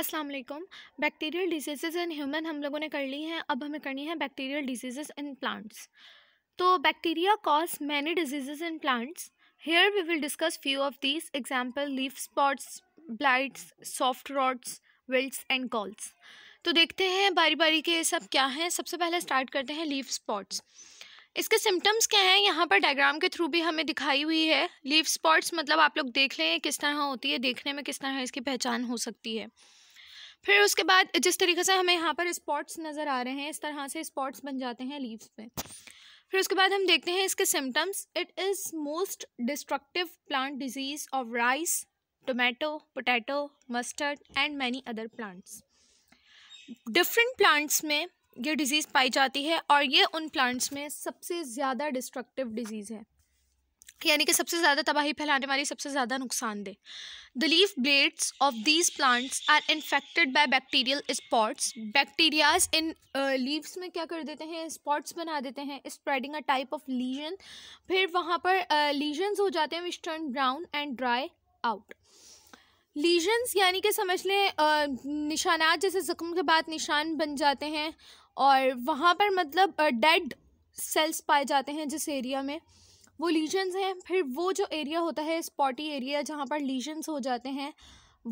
अस्सलाम वालेकुम bacterial diseases in human हम लोगों ने कर ली हैं अब हमें करनी है बैक्टीरियल डिजीज़ इन प्लांट्स तो bacteria cause many diseases in plants here we will discuss few of this example leaf spots blights soft rots wilts and galls तो देखते हैं बारी बारी के सब क्या हैं सबसे पहले स्टार्ट करते हैं लीफ स्पॉट्स इसके सिम्टम्स क्या हैं यहाँ पर डायग्राम के थ्रू भी हमें दिखाई हुई है लीफ स्पॉट्स मतलब आप लोग देख लें किस तरह होती है देखने में किस तरह इसकी पहचान हो सकती है फिर उसके बाद जिस तरीके से हमें यहाँ पर स्पॉट्स नज़र आ रहे हैं इस तरह से स्पॉट्स बन जाते हैं लीव्स पे फिर उसके बाद हम देखते हैं इसके symptoms it is most destructive plant disease of rice tomato potato mustard and many other plants different plants में ये डिज़ीज़ पाई जाती है और ये उन प्लांट्स में सबसे ज़्यादा डिस्ट्रक्टिव डिजीज़ है यानी कि सबसे ज़्यादा तबाही फैलाने वाली सबसे ज़्यादा नुकसान दे the leaf blades of these plants are infected by bacterial spots bacterias in leaves में क्या कर देते हैं स्पॉट्स बना देते हैं spreading a type of lesion फिर वहाँ पर लीजन्स uh, हो जाते हैं which turn brown and dry out lesions यानी कि समझ लें uh, निशानात जैसे ज़ख्म के बाद निशान बन जाते हैं और वहाँ पर मतलब डेड uh, सेल्स पाए जाते हैं जिस एरिया में वो लीजन्स हैं फिर वो जो एरिया होता है स्पॉटी एरिया जहाँ पर लीजन्स हो जाते हैं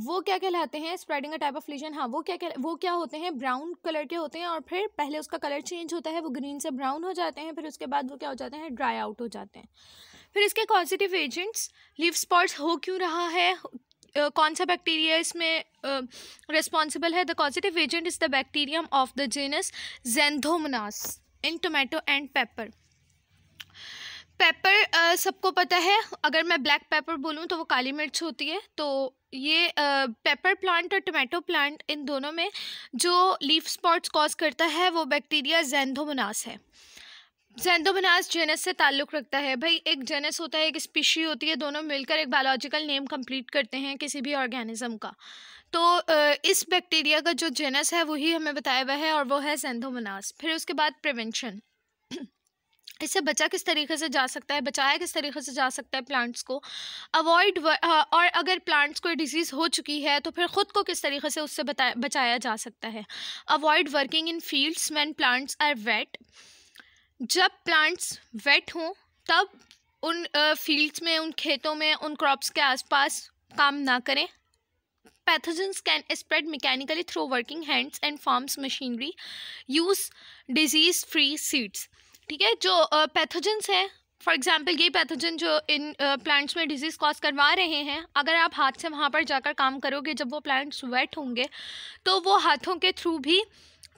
वो क्या कहलाते हैं spreading a type of lesion हाँ वो क्या कह, वो क्या होते हैं ब्राउन कलर के होते हैं और फिर पहले उसका कलर चेंज होता है वो ग्रीन से ब्राउन हो जाते हैं फिर उसके बाद वो क्या हो जाते हैं ड्राई आउट हो जाते हैं फिर इसके कॉजिटिव एजेंट्स लीव स्पॉट्स हो क्यों रहा है Uh, कौन सा बैक्टीरिया इसमें रिस्पॉन्सिबल है the causative agent is the bacterium of the genus Xanthomonas in tomato and pepper pepper सबको पता है अगर मैं ब्लैक पेपर बोलूँ तो वो काली मिर्च होती है तो ये पेपर प्लांट और टोमेटो प्लांट इन दोनों में जो लीफ स्पॉट्स कॉज करता है वो बैक्टीरिया जैंथोमोनास है जेंदोमनास जेनस से ताल्लुक़ रखता है भाई एक जेनस होता है एक स्पीशी होती है दोनों मिलकर एक बायोलॉजिकल नेम कंप्लीट करते हैं किसी भी ऑर्गेनिज्म का तो इस बैक्टीरिया का जो जेनस है वही हमें बताया हुआ है और वो है जेंदोमनास फिर उसके बाद प्रिवेंशन इससे बचा किस तरीके से जा सकता है बचाया किस तरीके से जा सकता है प्लांट्स को अवॉइड और अगर प्लांट्स को डिजीज़ हो चुकी है तो फिर ख़ुद को किस तरीके से उससे बताया बचाया जा सकता है avoid working in fields man plants are wet जब प्लांट्स वेट हों तब उन फील्ड्स में उन खेतों में उन क्रॉप्स के आसपास काम ना करें pathogens can spread mechanically through working hands and farms machinery use disease free seeds ठीक है जो पैथोजेंस हैं फॉर एग्ज़ाम्पल ये पैथोजन जो इन प्लांट्स में डिजीज़ कॉज करवा रहे हैं अगर आप हाथ से वहाँ पर जाकर काम करोगे जब वो प्लांट्स वेट होंगे तो वो हाथों के थ्रू भी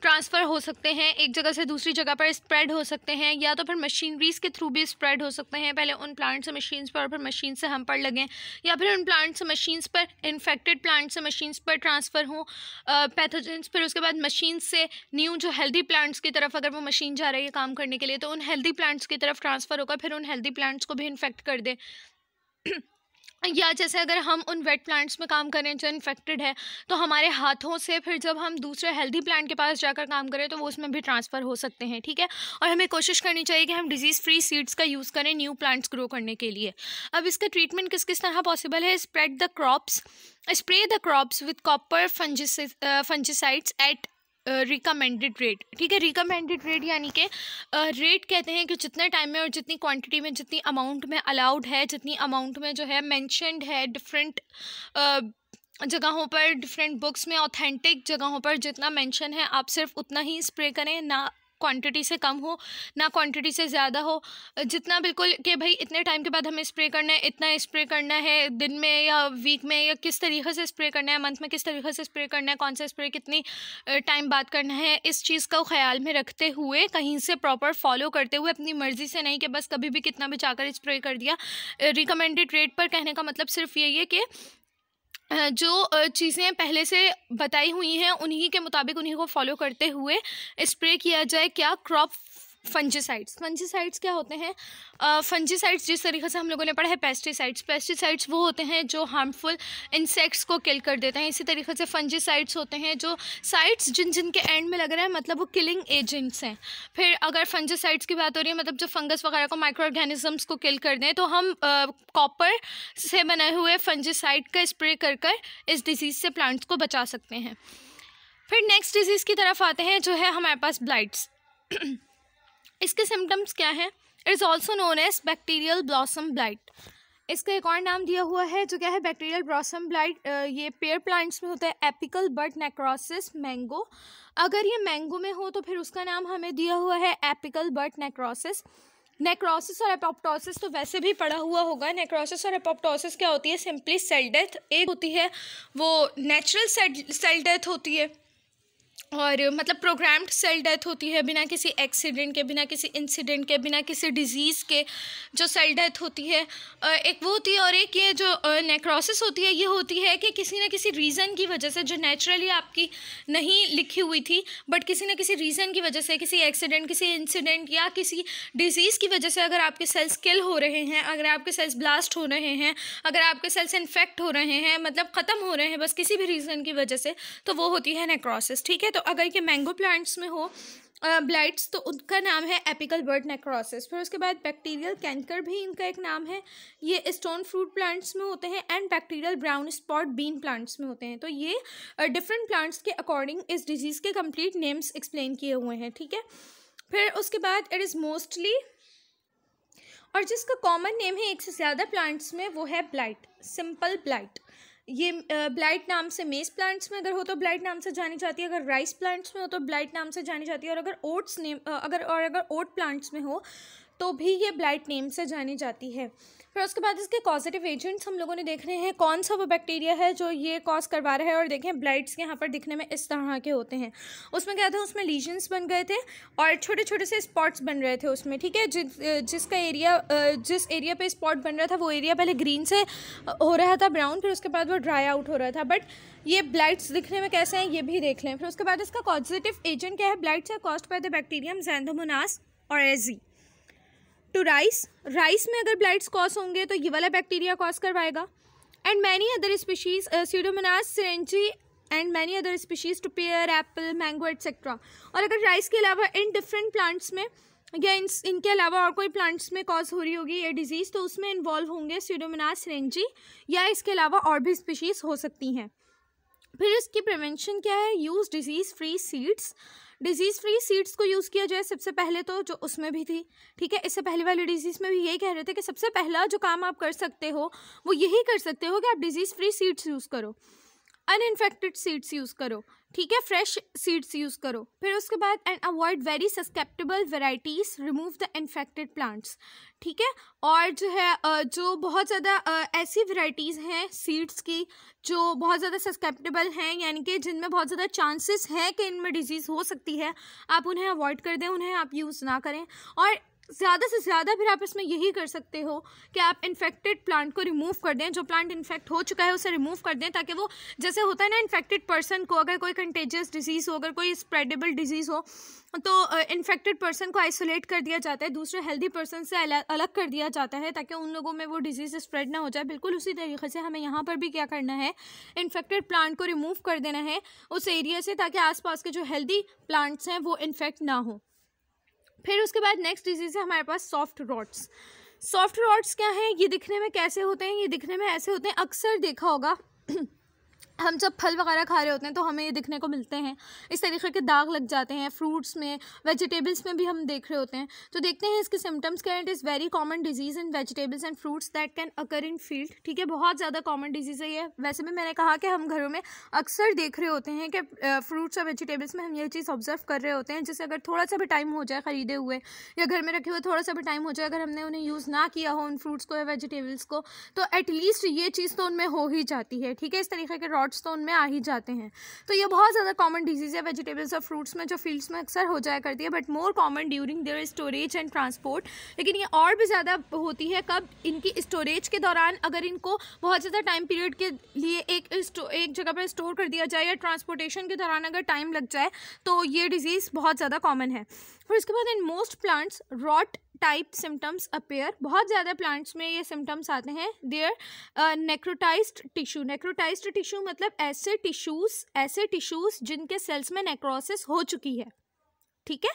ट्रांसफ़र हो सकते हैं एक जगह से दूसरी जगह पर स्प्रेड हो सकते हैं या तो फिर मशीनरीज़ के थ्रू भी स्प्रेड हो सकते हैं पहले उन प्लांट्स से मशीन्स पर और फिर मशीन से हम पर लगें या फिर उन प्लांट्स से मशीन्स पर इन्फेक्टेड प्लांट्स से मशीन्स पर ट्रांसफ़र हों पैथोजेंस फिर उसके बाद मशीन से न्यू जो हेल्दी प्लांट्स की तरफ अगर वो मशीन जा रही है काम करने के लिए तो उन हेल्दी प्लांट्स की तरफ ट्रांसफ़र होगा फिर उन हेल्दी प्लांट्स को भी इन्फेक्ट कर दें या जैसे अगर हम उन वेट प्लांट्स में काम करें जो इन्फेक्टेड है तो हमारे हाथों से फिर जब हम दूसरे हेल्दी प्लांट के पास जाकर काम करें तो वो उसमें भी ट्रांसफ़र हो सकते हैं ठीक है और हमें कोशिश करनी चाहिए कि हम डिज़ीज़ फ्री सीड्स का यूज़ करें न्यू प्लांट्स ग्रो करने के लिए अब इसका ट्रीटमेंट किस किस तरह पॉसिबल है spread the crops spray the crops with copper fungicides at recommended rate ठीक है रिकमेंडेड रेट यानी कि रेट कहते हैं कि जितने टाइम में और जितनी क्वांटिटी में जितनी अमाउंट में अलाउड है जितनी अमाउंट में जो है मैंशनड है डिफरेंट जगहों पर डिफरेंट बुक्स में ऑथेंटिक जगहों पर जितना मेंशन है आप सिर्फ उतना ही स्प्रे करें ना क्वांटिटी से कम हो ना क्वांटिटी से ज़्यादा हो जितना बिल्कुल कि भाई इतने टाइम के बाद हमें स्प्रे करना है इतना स्प्रे करना है दिन में या वीक में या किस तरीके से स्प्रे करना है मंथ में किस तरीके से स्प्रे करना है कौन सा स्प्रे कितनी टाइम बाद करना है इस चीज़ का ख्याल में रखते हुए कहीं से प्रॉपर फॉलो करते हुए अपनी मर्ज़ी से नहीं कि बस कभी भी कितना भी जाकर स्प्रे कर दिया रिकमेंडेड रेट पर कहने का मतलब सिर्फ यही है कि जो चीज़ें पहले से बताई हुई हैं उन्हीं के मुताबिक उन्हीं को फॉलो करते हुए स्प्रे किया जाए क्या क्रॉप फंजीसाइड्स फंजीसाइड्स क्या होते हैं uh, जिस तरीके से हम लोगों ने पढ़ा है पेस्टिसाइड्स पेस्टिसाइड्स वो होते हैं जो हार्मफुल इंसेक्ट्स को किल कर देते हैं इसी तरीके से फंजीसाइड्स होते हैं जो साइड्स जिन जिन के एंड में लग रहा है मतलब वो किलिंग एजेंट्स हैं फिर अगर फंजीसाइड्स की बात हो रही है मतलब जो फंगस वगैरह को माइक्रो ऑर्गेनिजम्स को किल कर दें तो हम कॉपर से बने हुए फंजीसाइड का स्प्रे कर कर इस डिज़ीज़ से प्लांट्स को बचा सकते हैं फिर नेक्स्ट डिज़ीज़ की तरफ आते हैं जो है हमारे पास ब्लाइट्स इसके सिम्टम्स क्या हैं it is also known as bacterial blossom blight इसका एक और नाम दिया हुआ है जो क्या है बैक्टीरियल ब्लॉसम ब्लाइट ये पेयर प्लांट्स में होता है एपिकल बर्ड नेक्रोसिस मैंगो अगर ये मैंगो में हो तो फिर उसका नाम हमें दिया हुआ है एपिकल बर्ड नेक्रोसिस नेक्रोसिस और एपोप्टोसिस तो वैसे भी पड़ा हुआ होगा नेक्रोसिस और एपोप्टोसिस क्या होती है सिंपली सेल डेथ एक होती है वो नेचुरल सेल डेथ होती है और मतलब प्रोग्राम्ड सेल डेथ होती है बिना किसी एक्सीडेंट के बिना किसी इंसिडेंट के बिना किसी डिज़ीज़ के जो सेल डेथ होती है एक वो होती है और एक ये जो नेक्रोसिस होती है ये होती है कि किसी न किसी रीज़न की वजह से जो नेचुरली आपकी नहीं लिखी हुई थी बट किसी न किसी रीज़न की वजह से किसी एक्सीडेंट किसी इंसिडेंट या किसी डिज़ीज़ की वजह से अगर आपके सेल्स किल हो रहे हैं अगर आपके सेल्स ब्लास्ट हो रहे हैं अगर आपके सेल्स इन्फेक्ट हो रहे हैं मतलब ख़त्म हो रहे हैं बस किसी भी रीज़न की वजह से तो वो होती है नेक्रोसिस ठीक है तो अगर ये मैंगो प्लांट्स में हो ब्लाइट्स तो उनका नाम है एपिकल बर्ड नेक्रोसिस फिर उसके बाद बैक्टीरियल कैंकर भी इनका एक नाम है ये स्टोन फ्रूट प्लांट्स में होते हैं and bacterial brown spot bean plants में होते हैं तो ये डिफरेंट प्लांट्स के अकॉर्डिंग इस डिजीज़ के कंप्लीट नेम्स एक्सप्लेन किए हुए हैं ठीक है फिर उसके बाद इट इज़ मोस्टली और जिसका कॉमन नेम है एक से ज़्यादा प्लांट्स में वो है ब्लाइट सिंपल ब्लाइट ये ब्लाइट नाम से मेज प्लांट्स में अगर हो तो ब्लाइट नाम से जानी जाती है अगर राइस प्लांट्स में हो तो ब्लाइट नाम से जानी जाती है और अगर ओट्स नेम अगर और अगर ओट प्लांट्स में हो तो भी ये ब्लाइट नेम से जानी जाती है फिर उसके बाद इसके पॉजिटिव एजेंट्स हम लोगों ने देख रहे हैं कौन सा वो बैक्टीरिया है जो ये कॉज करवा रहा है और देखें ब्लाइट्स यहाँ पर दिखने में इस तरह के होते हैं उसमें क्या था उसमें लीजन्स बन गए थे और छोटे छोटे से स्पॉट्स बन रहे थे उसमें ठीक है जिस जिसका एरिया जिस एरिया पर स्पॉट बन रहा था वो एरिया पहले ग्रीन से हो रहा था ब्राउन फिर उसके बाद वो ड्राई आउट हो रहा था बट ये ब्लाइट्स दिखने में कैसे हैं ये भी देख लें फिर उसके बाद इसका पॉजिटिव एजेंट क्या है ब्लाइट्स या caused by the bacterium Xanthomonas और एजी टू राइस राइस में अगर ब्लाइट्स कॉस होंगे तो ये वाला बैक्टीरिया कॉस करवाएगा and many other species Pseudomonas syringae and many other species to pear apple mango etcetera और अगर राइस के अलावा इन डिफरेंट प्लांट्स में या इन इनके अलावा और कोई प्लांट्स में कॉज हो रही होगी ये डिजीज़ तो उसमें इन्वॉल्व होंगे सीडोमनास सरेंजी या इसके अलावा और भी स्पीशीज़ हो सकती हैं फिर इसकी प्रिवेंशन क्या है use disease free seeds disease free seeds को यूज़ किया जाए सबसे पहले तो जो उसमें भी थी ठीक है इससे पहले वाली डिजीज़ में भी यही कह रहे थे कि सबसे पहला जो काम आप कर सकते हो वो यही कर सकते हो कि आप डिजीज़ फ्री सीड्स यूज़ करो अनइनफेक्टेड सीड्स यूज़ करो ठीक है फ्रेश सीड्स यूज़ करो फिर उसके बाद and avoid very susceptible varieties remove the infected plants ठीक है और जो है जो बहुत ज़्यादा ऐसी वेराइटीज़ हैं सीड्स की जो बहुत ज़्यादा सस्केप्टेबल हैं यानी कि जिनमें बहुत ज़्यादा चांसेस हैं कि इनमें डिजीज़ हो सकती है आप उन्हें अवॉइड कर दें उन्हें आप यूज़ ना करें और ज़्यादा से ज़्यादा फिर आप इसमें यही कर सकते हो कि आप इन्फेक्टेड प्लांट को रिमूव कर दें जो प्लांट इन्फेक्ट हो चुका है उसे रिमूव कर दें ताकि वो जैसे होता है ना इन्फेक्टेड पर्सन को अगर कोई कंटेजियस डिजीज़ हो अगर कोई स्प्रेडेबल डिजीज़ हो तो इन्फेक्टेड uh, पर्सन को आइसोलेट कर दिया जाता है दूसरे हेल्दी पर्सन से अलग कर दिया जाता है ताकि उन लोगों में वो डिजीज़ स्प्रेड ना हो जाए बिल्कुल उसी तरीके से हमें यहाँ पर भी क्या करना है इन्फेक्टेड प्लांट को रिमूव कर देना है उस एरिया से ताकि आसपास के जो हेल्दी प्लांट्स हैं वो इन्फेक्ट ना हो फिर उसके बाद नेक्स्ट डिजीज़ है हमारे पास सॉफ्ट रॉट्स सॉफ्ट रॉट्स क्या हैं ये दिखने में कैसे होते हैं ये दिखने में ऐसे होते हैं अक्सर देखा होगा हम जब फल वगैरह खा रहे होते हैं तो हमें ये दिखने को मिलते हैं इस तरीके के दाग लग जाते हैं फ्रूट्स में वेजिटेबल्स में भी हम देख रहे होते हैं तो देखते हैं इसके सिम्टम्स क्या it is very common disease in vegetables and fruits that can occur in field ठीक है बहुत ज़्यादा कॉमन डिजीज़ है ये वैसे भी मैंने कहा कि हम घरों में अक्सर देख रहे होते हैं कि फ्रूट्स और वेजिटेबल्स में हम ये चीज़ ऑब्जर्व कर रहे होते हैं जैसे अगर थोड़ा सा भी टाइम हो जाए ख़रीदे हुए या घर में रखे हुए थोड़ा सा भी टाइम हो जाए अगर हमने उन्हें यूज़ ना किया हो उन फ्रूट्स को या वेजिटेबल्स को तो एटलीस्ट ये चीज़ तो उनमें हो ही जाती है ठीक है इस तरीके के स्पॉट्स तो उनमें आ ही जाते हैं तो ये बहुत ज़्यादा कॉमन डिजीज़ है वेजिटेबल्स और फ्रूट्स में जो फील्ड्स में अक्सर हो जाया करती है but more common during their storage and transport लेकिन ये और भी ज़्यादा होती है कब इनकी स्टोरेज के दौरान अगर इनको बहुत ज़्यादा टाइम पीरियड के लिए एक एक जगह पर स्टोर कर दिया जाए या ट्रांसपोर्टेशन के दौरान अगर टाइम लग जाए तो ये डिज़ीज़ बहुत ज़्यादा कॉमन है फिर उसके बाद in most plants rot type symptoms appear बहुत ज़्यादा प्लांट्स में ये सिम्टम्स आते हैं there necrotized tissue necrotized tissue मतलब ऐसे टिश्यूज़ ऐसे टिश्यूज़ जिनके सेल्स में नेक्रोसिस हो चुकी है ठीक है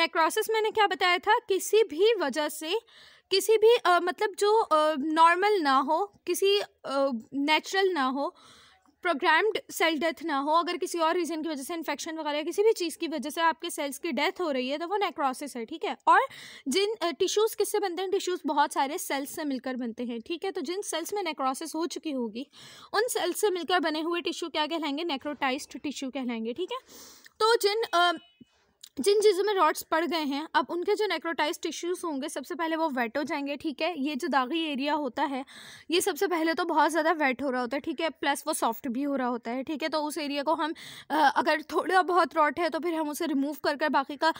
नेक्रोसिस मैंने क्या बताया था किसी भी वजह से किसी भी uh, मतलब जो नॉर्मल uh, ना हो किसी नेचुरल uh, ना हो प्रोग्राम्ड सेल डेथ ना हो अगर किसी और रीज़न की वजह से इन्फेक्शन वगैरह किसी भी चीज़ की वजह से आपके सेल्स की डेथ हो रही है तो वो नेक्रोसिस है ठीक है और जिन टिश्यूज़ किससे बनते हैं टिश्यूज़ बहुत सारे सेल्स से मिलकर बनते हैं ठीक है तो जिन सेल्स में नेक्रोसिस हो चुकी होगी उन सेल्स से मिलकर बने हुए टिश्यू क्या कहलाएंगे नेक्रोटाइज टिश्यू कहलाएंगे ठीक है तो जिन जिन चीज़ों में रॉड्स पड़ गए हैं अब उनके जो नेक्रोटाइज टिश्यूज़ होंगे सबसे पहले वो वेट हो जाएंगे ठीक है ये जो दागी एरिया होता है ये सबसे पहले तो बहुत ज़्यादा वेट हो रहा होता है ठीक है प्लस वो सॉफ्ट भी हो रहा होता है ठीक है तो उस एरिया को हम आ, अगर थोड़ा बहुत रॉट है तो फिर हम उसे रिमूव कर कर बाकी का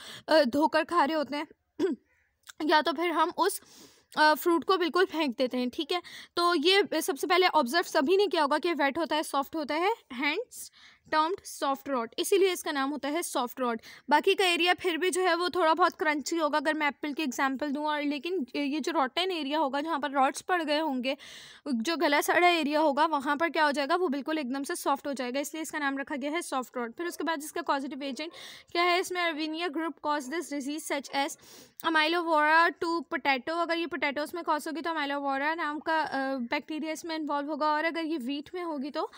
धोकर खा रहे होते हैं या तो फिर हम उस फ्रूट को बिल्कुल फेंक देते हैं ठीक है तो ये सबसे पहले ऑब्जर्व सभी ने किया होगा कि वेट होता है सॉफ्ट होता है हैंड्स टर्म्ड सॉफ्ट रॉड इसीलिए इसका नाम होता है सॉफ्ट रॉड बाकी का एरिया फिर भी जो है वो थोड़ा बहुत क्रंची होगा अगर मैं एप्पल की एग्जांपल दूं और लेकिन ये जो रॉटन एरिया होगा जहाँ पर रॉड्स पड़ गए होंगे जो गला सड़ा एरिया होगा वहाँ पर क्या हो जाएगा वो बिल्कुल एकदम से सॉफ्ट हो जाएगा इसलिए इसका नाम रखा गया है सॉफ्ट रॉड फिर उसके बाद इसका पॉजिटिव एजेंट क्या है इसमें Erwinia group cause this disease such as amylovora to potato अगर ये पोटैटोज में कॉज होगी तो अमाइलोवोरा नाम का बैक्टीरिया इसमें इन्वॉल्व होगा और अगर ये वीट में होगी तो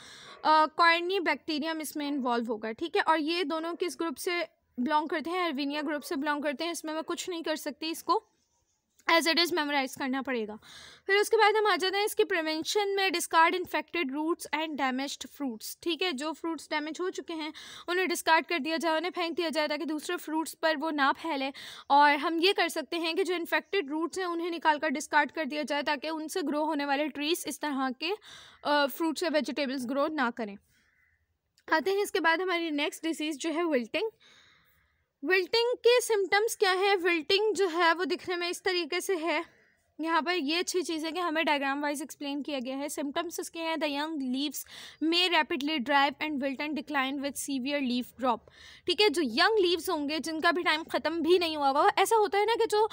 कॉर्नी बैक्टीरिया इसमें इन्वॉल्व होगा ठीक है और ये दोनों किस ग्रुप से बिलोंग करते हैं एरवीनिया ग्रुप से बिलोंग करते हैं इसमें मैं कुछ नहीं कर सकती इसको एज इट इज़ मेमोराइज करना पड़ेगा फिर उसके बाद हम आ जाते हैं इसकी प्रिवेंशन में discard infected roots and damaged fruits ठीक है जो फ्रूट्स डैमेज हो चुके हैं उन्हें डिस्कार्ड कर दिया जाए उन्हें फेंक दिया जाए ताकि दूसरे फ्रूट्स पर वो ना फैले और हम ये कर सकते हैं कि जो इन्फेक्टेड रूट्स हैं उन्हें निकाल कर डिस्कार्ड कर दिया जाए ताकि उनसे ग्रो होने वाले ट्रीज इस तरह के फ्रूट्स या वेजिटेबल्स ग्रो ना करें आते हैं इसके बाद हमारी नेक्स्ट डिजीज़ जो है विल्टिंग विल्टिंग के सिम्टम्स क्या है विल्टिंग जो है वो दिखने में इस तरीके से है यहाँ पर ये अच्छी चीज़ है कि हमें डायग्राम वाइज एक्सप्लेन किया गया है सिम्टम्स इसके हैं the young leaves may rapidly dry and wilt and decline with severe leaf drop ठीक है जो यंग लीव्स होंगे जिनका भी टाइम ख़त्म भी नहीं हुआ हुआ ऐसा होता है ना कि जो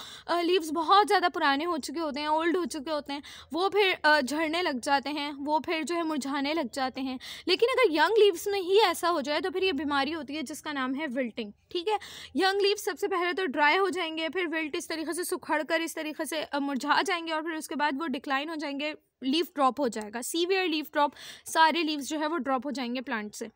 लीव्स बहुत ज़्यादा पुराने हो चुके होते हैं ओल्ड हो चुके होते हैं वो फिर झड़ने लग जाते हैं वो फिर जो है मुरझाने लग जाते हैं लेकिन अगर यंग लीव्स में ही ऐसा हो जाए तो फिर ये बीमारी होती है जिसका नाम है विल्टिंग ठीक है यंग लीव्स सबसे पहले तो ड्राई हो जाएंगे फिर विल्ट इस तरीके से सुखड़ कर इस तरीके से मुरझा आ जाएंगे और फिर उसके बाद वो डिक्लाइन हो जाएंगे लीफ ड्रॉप हो जाएगा सीवियर लीफ ड्रॉप सारे लीव्स जो है वो ड्रॉप हो जाएंगे प्लांट से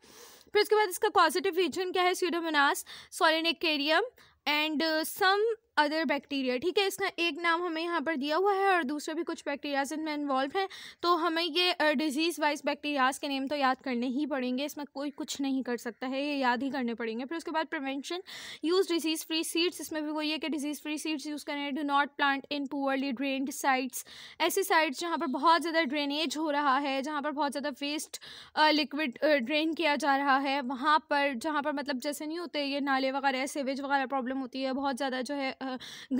फिर उसके बाद इसका पॉजिटिव रीजन क्या है Pseudomonas solanacearum and some other bacteria ठीक है इसका एक नाम हमें यहाँ पर दिया हुआ है और दूसरे भी कुछ बैक्टीरियाज इनमें इन्वॉल्व हैं तो हमें ये डिजीज़ वाइज बैक्टीरियाज के नेम तो याद करने ही पड़ेंगे इसमें कोई कुछ नहीं कर सकता है ये याद ही करने पड़ेंगे फिर उसके बाद prevention use disease free seeds इसमें भी वही है कि डिजीज़ फ्री सीड्स यूज़ करें do not plant in poorly drained sites ऐसी साइट्स जहाँ पर बहुत ज़्यादा ड्रेनेज हो रहा है जहाँ पर बहुत ज़्यादा वेस्ट लिक्विड ड्रेन किया जा रहा है वहाँ पर जहाँ पर मतलब जैसे नहीं होते ये नाले वगैरह सीवेज वगैरह प्रॉब्लम होती है बहुत ज़्यादा जो है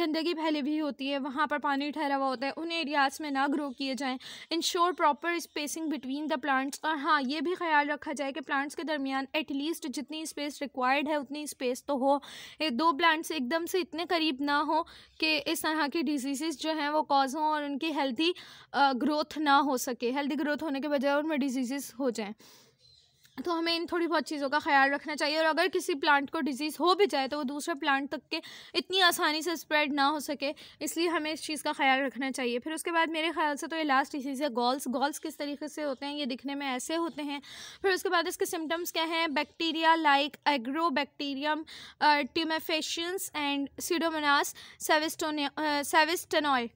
गंदगी फैली हुई होती है वहाँ पर पानी ठहरा हुआ होता है उन एरियाज़ में ना ग्रो किए जाएँ ensure proper spacing between the plants और हाँ ये भी ख्याल रखा जाए कि प्लांट्स के दरमियान एटलीस्ट जितनी स्पेस रिक्वायर्ड है उतनी स्पेस तो हो दो प्लांट्स एकदम से इतने करीब ना हो कि इस तरह की डिजीज़ जो हैं वो कॉज हों और उनकी हेल्दी ग्रोथ ना हो सके हेल्दी ग्रोथ होने के बजाय उनमें डिजीज़ हो जाएँ तो हमें इन थोड़ी बहुत चीज़ों का ख्याल रखना चाहिए और अगर किसी प्लांट को डिजीज़ हो भी जाए तो वो दूसरे प्लांट तक के इतनी आसानी से स्प्रेड ना हो सके इसलिए हमें इस चीज़ का ख्याल रखना चाहिए फिर उसके बाद मेरे ख्याल से तो ये लास्ट डिजीज़ है गॉल्स गॉल्स किस तरीके से होते हैं ये दिखने में ऐसे होते हैं फिर उसके बाद इसके सिम्टम्स क्या हैं bacteria like Agrobacterium tumefaciens and Pseudomonas savastanoi savastanoi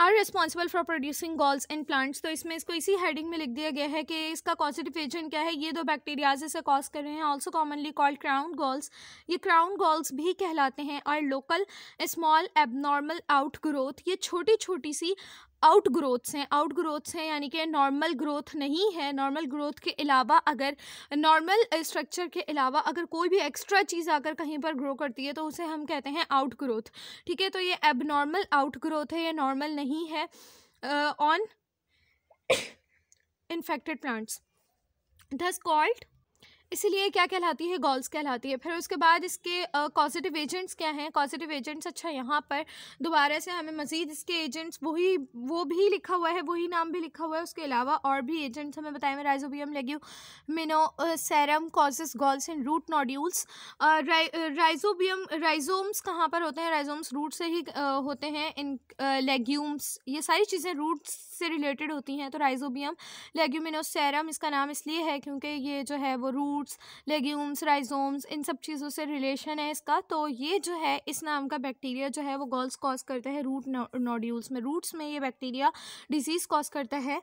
are responsible for producing galls in plants तो इसमें इसको इसी हेडिंग में लिख दिया गया है कि इसका कॉजिटिव एजेंट क्या है ये दो बैक्टीरियाज इसे कॉज कर रहे हैं also commonly called crown galls ये क्राउन गॉल्स भी कहलाते हैं और local small abnormal outgrowth ये छोटी छोटी सी आउट ग्रोथ्स हैं आउट ग्रोथ्स हैं यानी कि नॉर्मल ग्रोथ नहीं है नॉर्मल ग्रोथ के अलावा अगर नॉर्मल स्ट्रक्चर के अलावा अगर कोई भी एक्स्ट्रा चीज़ आकर कहीं पर ग्रो करती है तो उसे हम कहते हैं आउट ग्रोथ ठीक है तो ये एबनॉर्मल आउट ग्रोथ है ये नॉर्मल नहीं है on infected plants thus called इसीलिए क्या कहलाती है गॉल्स कहलाती है फिर उसके बाद इसके पॉजिटिव एजेंट्स क्या हैं पॉजिटिव एजेंट्स अच्छा यहाँ पर दोबारा से हमें मज़ीद इसके एजेंट्स वही वो भी लिखा हुआ है वही नाम भी लिखा हुआ है उसके अलावा और भी एजेंट्स हमें बताए मैं Rhizobium leguminosarum causes galls and root nodules Rhizobium rhizomes कहाँ पर होते हैं राइजोम्स रूट से ही होते हैं इन लेग्यूम्स ये सारी चीज़ें रूट्स से रिलेटेड होती हैं तो राइजोबियम लेग्यूमिनोसैरम इसका नाम इसलिए है क्योंकि ये जो है वो रूट फ्रूट्स लेग्यूम्स राइजोम्स इन सब चीज़ों से रिलेशन है इसका तो ये जो है इस नाम का बैक्टीरिया जो है वो गॉल्स कॉज करता है रूट नोड्यूल्स में रूट्स में ये बैक्टीरिया डिजीज़ कॉज करता है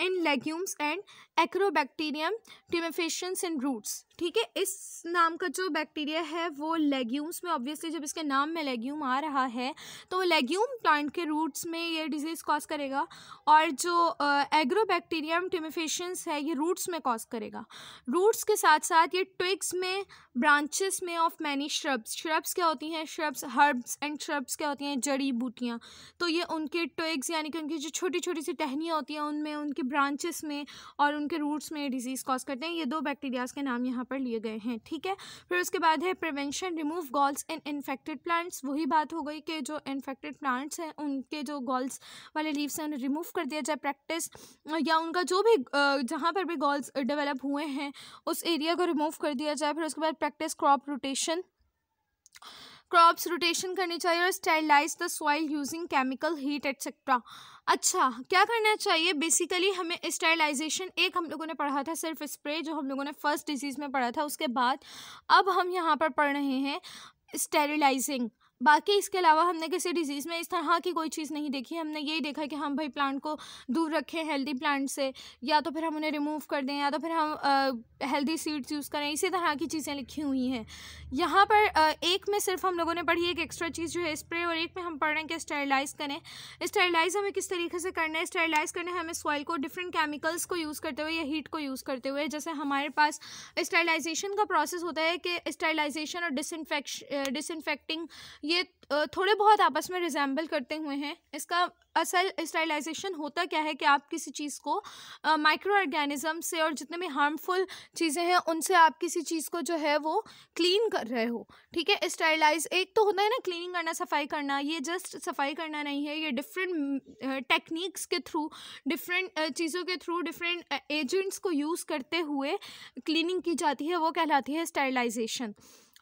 in legumes and Agrobacterium tumefaciens in roots ठीक है इस नाम का जो बैक्टीरिया है वो लेग्यूम्स में ऑब्वियसली जब इसके नाम में लेग्यूम आ रहा है तो लेग्यूम प्लांट के रूट्स में ये डिजीज़ कॉज करेगा और जो एग्रोबैक्टीरियम ट्यूमेफेशंस है ये रूट्स में कॉज करेगा रूट्स के साथ साथ ये ट्विग्स में ब्रांचेस में ऑफ मैनी श्रब्स श्रब्स क्या होती हैं श्रब्स हर्ब्स एंड श्रब्स क्या होती हैं जड़ी बूटियाँ तो ये उनके ट्विग्स यानी कि उनकी जो छोटी छोटी सी टहनियाँ होती हैं उनमें उनके ब्रांचेस में और उनके रूट्स में डिजीज़ कॉज करते हैं ये दो बैक्टीरियाज़ के नाम यहाँ पर लिए गए हैं ठीक है फिर उसके बाद है prevention remove galls in infected plants वही बात हो गई कि जो इन्फेक्टेड प्लांट्स हैं उनके जो गॉल्स वाले लीव्स हैं उन्हें रिमूव कर दिया जाए प्रैक्टिस या उनका जो भी जहाँ पर भी गॉल्स डेवलप हुए हैं उस एरिया को रिमूव कर दिया जाए फिर उसके बाद practice crop rotation crops rotation करनी चाहिए और sterilize the soil using chemical heat etcetera अच्छा क्या करना चाहिए बेसिकली हमें स्टरलाइजेशन एक हम लोगों ने पढ़ा था सिर्फ स्प्रे जो हम लोगों ने फर्स्ट डिजीज़ में पढ़ा था उसके बाद अब हम यहाँ पर पढ़ रहे हैं स्टेरिलाइजिंग बाकी इसके अलावा हमने किसी डिजीज़ में इस तरह की कोई चीज़ नहीं देखी हमने यही देखा कि हम भाई प्लांट को दूर रखें हेल्दी प्लांट से या तो फिर हम उन्हें रिमूव कर दें या तो फिर हम हेल्दी सीड्स यूज़ करें इसी तरह की चीज़ें लिखी हुई हैं यहाँ पर आ, एक में सिर्फ हम लोगों ने पढ़ी एक एक्स्ट्रा चीज़ जो है स्प्रे और एक में हम पढ़ रहे हैं कि स्टेरलाइज़ करें स्टेरलाइज़ हमें किस तरीके से करना है स्टेरलाइज़ करने हमें सॉइल को डिफरेंट केमिकल्स को यूज़ करते हुए या हीट को यूज़ करते हुए जैसे हमारे पास स्टेरलाइजेशन का प्रोसेस होता है कि स्टेरलाइजेशन और डिसइनफेक्श डिसइनफेक्टिंग ये थोड़े बहुत आपस में रिजेंबल करते हुए हैं इसका असल स्टाइलाइजेशन होता क्या है कि आप किसी चीज़ को माइक्रो ऑर्गेनिज़म से और जितने भी हार्मफुल चीज़ें हैं उनसे आप किसी चीज़ को जो है वो क्लीन कर रहे हो ठीक है स्टाइलाइज एक तो होता है ना क्लीनिंग करना सफाई करना ये जस्ट सफाई करना नहीं है ये डिफरेंट टेक्निक्स के थ्रू डिफरेंट चीज़ों के थ्रू डिफरेंट एजेंट्स को यूज़ करते हुए क्लिनिंग की जाती है वो कहलाती है स्टाइलाइजेशन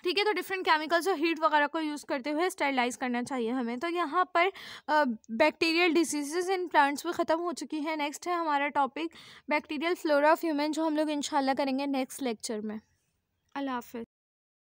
ठीक है तो डिफरेंट केमिकल्स और हीट वगैरह को यूज़ करते हुए स्टेरलाइज करना चाहिए हमें तो यहाँ पर बैक्टीरियल डिजीजेज इन प्लांट्स भी ख़त्म हो चुकी है नेक्स्ट है हमारा topic bacterial flora of human जो हम लोग इन करेंगे नेक्स्ट लेक्चर में अल्लाह हाफ